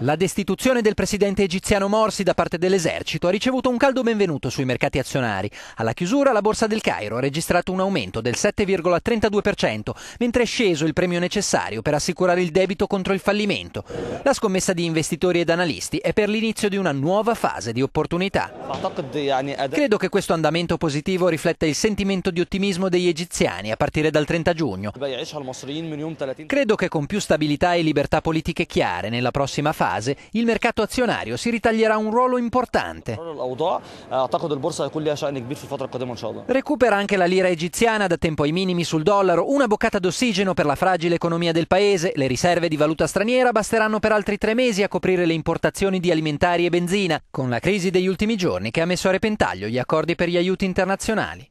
La destituzione del presidente egiziano Morsi da parte dell'esercito ha ricevuto un caldo benvenuto sui mercati azionari. Alla chiusura la borsa del Cairo ha registrato un aumento del 7,32%, mentre è sceso il premio necessario per assicurare il debito contro il fallimento. La scommessa di investitori ed analisti è per l'inizio di una nuova fase di opportunità. Credo che questo andamento positivo rifletta il sentimento di ottimismo degli egiziani a partire dal 30 giugno. Credo che con più stabilità e libertà politiche chiare nella prossima fase fase il mercato azionario si ritaglierà un ruolo importante. Eh, Recupera anche la lira egiziana da tempo ai minimi sul dollaro, una boccata d'ossigeno per la fragile economia del paese, le riserve di valuta straniera basteranno per altri tre mesi a coprire le importazioni di alimentari e benzina, con la crisi degli ultimi giorni che ha messo a repentaglio gli accordi per gli aiuti internazionali.